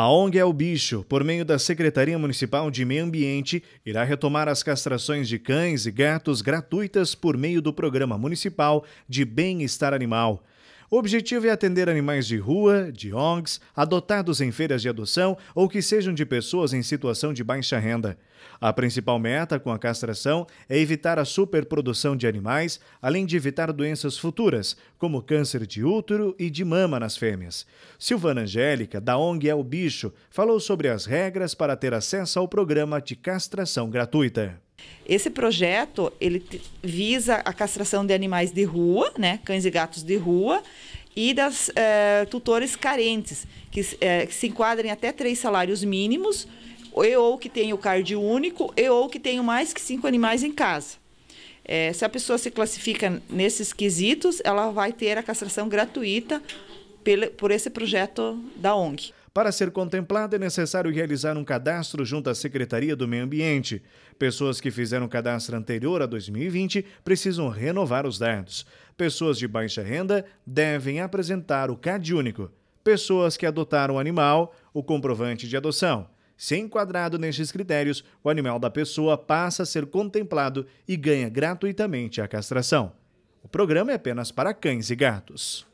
A ONG É o Bicho, por meio da Secretaria Municipal de Meio Ambiente, irá retomar as castrações de cães e gatos gratuitas por meio do Programa Municipal de Bem-Estar Animal. O objetivo é atender animais de rua, de ONGs, adotados em feiras de adoção ou que sejam de pessoas em situação de baixa renda. A principal meta com a castração é evitar a superprodução de animais, além de evitar doenças futuras, como câncer de útero e de mama nas fêmeas. Silvana Angélica, da ONG É o Bicho, falou sobre as regras para ter acesso ao programa de castração gratuita. Esse projeto ele visa a castração de animais de rua, né, cães e gatos de rua, e das é, tutores carentes, que, é, que, se enquadrem até três salários mínimos, e ou que tenham o card único, e ou que tenham mais que cinco animais em casa. É, se a pessoa se classifica nesses quesitos, ela vai ter a castração gratuita por esse projeto da ONG. Para ser contemplado, é necessário realizar um cadastro junto à Secretaria do Meio Ambiente. Pessoas que fizeram cadastro anterior a 2020 precisam renovar os dados. Pessoas de baixa renda devem apresentar o CAD único. Pessoas que adotaram o animal, o comprovante de adoção. Se enquadrado nestes critérios, o animal da pessoa passa a ser contemplado e ganha gratuitamente a castração. O programa é apenas para cães e gatos.